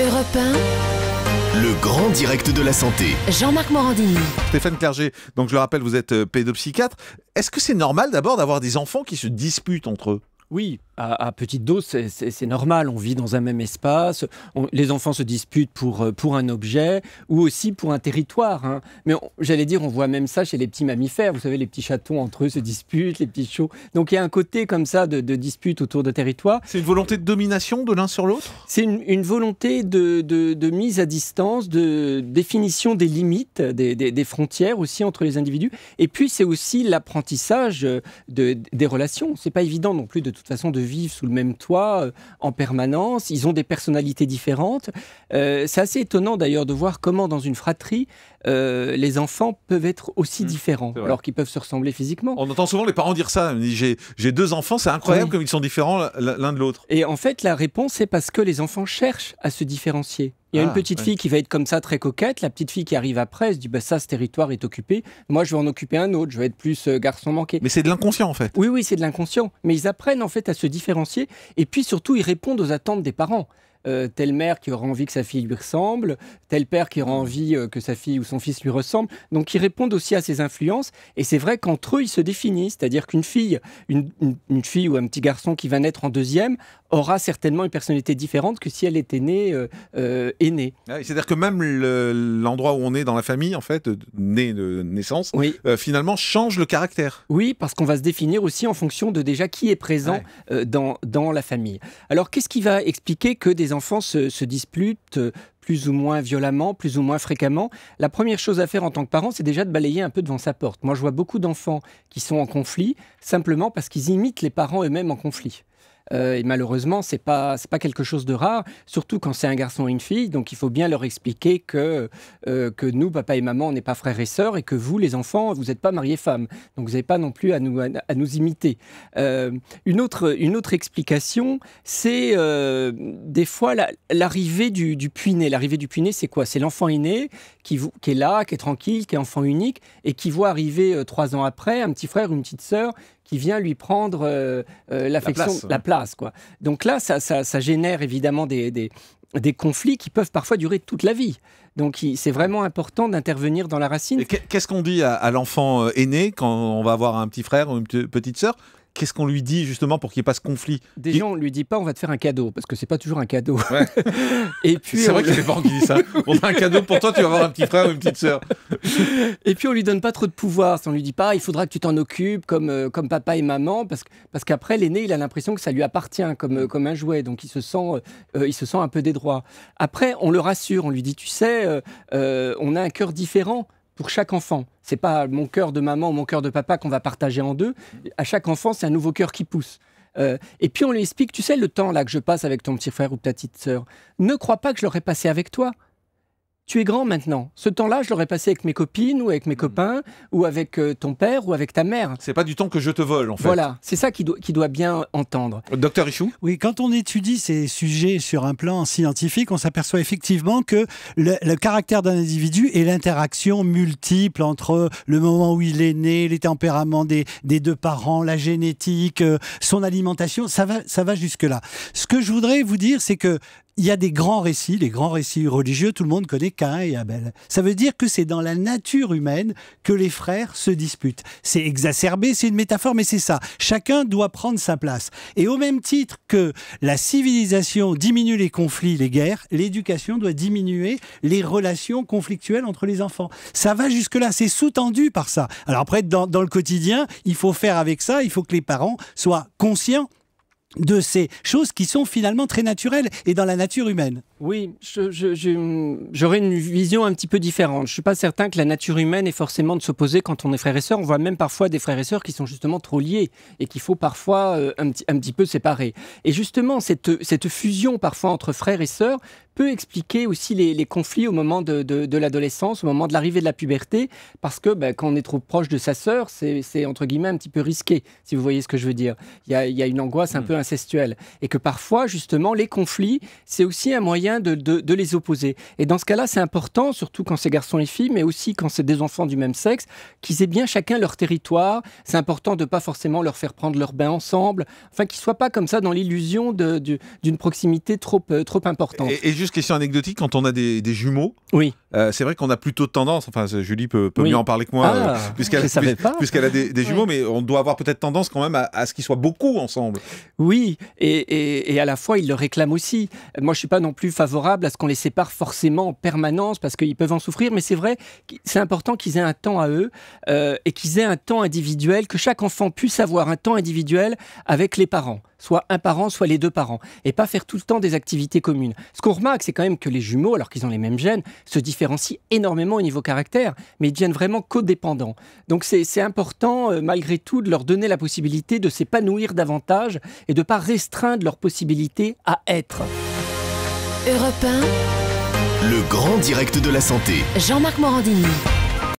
Europe Le grand direct de la santé. Jean-Marc Morandini. Stéphane Clerget, donc je le rappelle, vous êtes euh, pédopsychiatre. Est-ce que c'est normal d'abord d'avoir des enfants qui se disputent entre eux Oui, à, petite dose, c'est normal. On vit dans un même espace. les enfants se disputent pour, euh, pour un objet ou aussi pour un territoire. Hein. Mais j'allais dire, on voit même ça chez les petits mammifères. Vous savez, les petits chatons entre eux se disputent, les petits chats. Donc il y a un côté comme ça de, dispute autour de territoire. C'est une volonté de domination de l'un sur l'autre C'est une, volonté de, de, mise à distance, de définition des limites, des, des, des frontières aussi entre les individus. Et puis c'est aussi l'apprentissage euh, des relations. C'est pas évident non plus de toute façon de vivent sous le même toit euh, en permanence, ils ont des personnalités différentes. Euh, c'est assez étonnant d'ailleurs de voir comment dans une fratrie, euh, les enfants peuvent être aussi mmh, différents, alors qu'ils peuvent se ressembler physiquement. On entend souvent les parents dire ça, j'ai deux enfants, c'est incroyable comme ils sont différents l'un de l'autre. Et en fait, la réponse, c'est parce que les enfants cherchent à se différencier. Il y a une ah, petite fille qui va être comme ça très coquette. La petite fille qui arrive après se dit bah, ça, ce territoire est occupé. Moi, je vais en occuper un autre. Je vais être plus euh, garçon manqué. Mais c'est de l'inconscient en fait. Oui, oui, c'est de l'inconscient. Mais ils apprennent en fait à se différencier. Et puis surtout, ils répondent aux attentes des parents. Euh, telle mère qui aura envie que sa fille lui ressemble, tel père qui aura mm. envie euh, que sa fille ou son fils lui ressemble. Donc ils répondent aussi à ces influences. Et c'est vrai qu'entre eux, ils se définissent. C'est-à-dire qu'une fille, une, fille ou un petit garçon qui va naître en deuxième aura certainement une personnalité différente que si elle était née euh, aînée. Ah c'est-à-dire que même l'endroit où on est dans la famille, en fait, né de naissance, finalement change le caractère. Oui, parce qu'on va se définir aussi en fonction de déjà qui est présent dans, dans la famille. Alors qu'est-ce qui va expliquer que des enfants enfants se, se disputent euh, plus ou moins violemment, plus ou moins fréquemment, la première chose à faire en tant que parent, c'est déjà de balayer un peu devant sa porte. Moi, je vois beaucoup d'enfants qui sont en conflit simplement parce qu'ils imitent les parents eux-mêmes en conflit. Euh, et malheureusement, c'est pas pas quelque chose de rare, surtout quand c'est un garçon et une fille. Donc il faut bien leur expliquer que euh, que nous, papa et maman, on n'est pas frères et sœurs et que vous, les enfants, vous n'êtes pas mariés femme. Donc vous n'avez pas non plus à nous à, nous imiter. Euh, une autre une autre explication, c'est des fois l'arrivée du du puiné. L'arrivée du puiné, c'est quoi C'est l'enfant aîné qui qui est là, qui est tranquille, qui est enfant unique et qui voit arriver trois ans après un petit frère, ou une petite sœur qui vient lui prendre euh, euh, l'affection, la place, quoi. Donc là, ça, ça, génère évidemment des, des, conflits qui peuvent parfois durer toute la vie. Donc c'est vraiment important d'intervenir dans la racine. Qu'est-ce qu'on dit à, à l'enfant euh, aîné quand on va avoir un petit frère ou une petite sœur Qu'est-ce qu'on lui dit justement pour qu'il n'y ait pas ce conflit Déjà, on ne lui dit pas on va te faire un cadeau, parce que c'est pas toujours un cadeau. Et puis C'est vrai qu'il est qui dit ça. On a un cadeau pour toi, tu vas avoir un petit frère ou une petite sœur. Et puis on lui donne pas trop de pouvoir, on lui dit pas il faudra que tu t'en occupes comme, euh, comme papa et maman, parce, parce qu'après l'aîné il a l'impression que ça lui appartient comme, euh, comme un jouet, donc il se, sent, euh, il se sent un peu des droits. Après, on le rassure, on lui dit tu sais, on a un cœur différent pour chaque enfant. C'est pas mon cœur de maman ou mon cœur de papa qu'on va partager en deux. À chaque enfant, c'est un nouveau cœur qui pousse. Euh, et puis on lui explique, tu sais, le temps là que je passe avec ton petit frère ou ta petite sœur, ne crois pas que je l'aurais passé avec toi tu es grand maintenant. Ce temps-là, je l'aurais passé avec mes copines ou avec mes hmm. copains ou avec euh, ton père ou avec ta mère. C'est pas du temps que je te vole, en fait. Voilà, c'est ça qui doit, bien entendre. Euh, docteur Richou Oui, quand on étudie ces sujets sur un plan scientifique, on s'aperçoit effectivement que le, caractère d'un individu et l'interaction multiple entre le moment où il est né, les tempéraments des, des deux parents, la génétique, euh, son alimentation, ça va, ça va jusque-là. Ce que je voudrais vous dire, c'est que il y a des grands récits, les grands récits religieux, tout le monde connaît Cain et Abel. Ça veut dire que c'est dans la nature humaine que les frères se disputent. C'est exacerbé, c'est une métaphore, mais c'est ça. Chacun doit prendre sa place. Et au même titre que la civilisation diminue les conflits, les guerres, l'éducation doit diminuer les relations conflictuelles entre les enfants. Ça va jusque-là, c'est sous-tendu par ça. Alors après, dans, dans le quotidien, il faut faire avec ça, il faut que les parents soient conscients de ces choses qui sont finalement très naturelles et dans la nature humaine. Oui, j'aurais une vision un petit peu différente. Je ne suis pas certain que la nature humaine est forcément de s'opposer quand on est frère et sœur. On voit même parfois des frères et sœurs qui sont justement trop liés et qu'il faut parfois euh, un, petit, peu séparer. Et justement, cette, cette fusion parfois entre frères et sœurs peut expliquer aussi les, conflits au moment de, l'adolescence, au moment de l'arrivée de la puberté, parce que bah, quand on est trop proche de sa sœur, c'est entre guillemets un petit peu risqué, si vous voyez ce que je veux dire. Il y a, une angoisse un mm. peu incestuelle. Et que parfois, justement, les conflits, c'est aussi un moyen de, les opposer. Et dans ce cas-là, c'est important, surtout quand c'est garçons et filles, mais aussi quand c'est des enfants du même sexe, qu'ils aient bien chacun leur territoire. C'est important de ne pas forcément leur faire prendre leur bain ensemble, enfin qu'ils ne soient pas comme ça dans l'illusion d'une proximité trop, euh, trop importante. Et, juste question anecdotique, quand on a des, jumeaux, oui. Euh, c'est vrai qu'on a plutôt tendance, enfin Julie peut, mieux en parler que moi, ah, euh, puisqu'elle puisqu'elle a des, jumeaux, mais on doit avoir peut-être tendance quand même à, ce qu'ils soient beaucoup ensemble. Oui, et, et, et, à la fois, ils le réclament aussi. Moi, je ne suis pas non plus favorable à ce qu'on les sépare forcément en permanence parce qu'ils peuvent en souffrir, mais c'est vrai, c'est important qu'ils aient un temps à eux euh, et qu'ils aient un temps individuel, que chaque enfant puisse avoir un temps individuel avec les parents soit un parent, soit les deux parents, et pas faire tout le temps des activités communes. Ce qu'on remarque, c'est quand même que les jumeaux, alors qu'ils ont les mêmes gènes, se différencient énormément au niveau caractère, mais ils deviennent vraiment codépendants. Donc c'est important, euh, malgré tout, de leur donner la possibilité de s'épanouir davantage et de ne pas restreindre leur possibilité à être. Europe 1. Le grand direct de la santé. Jean-Marc Morandini.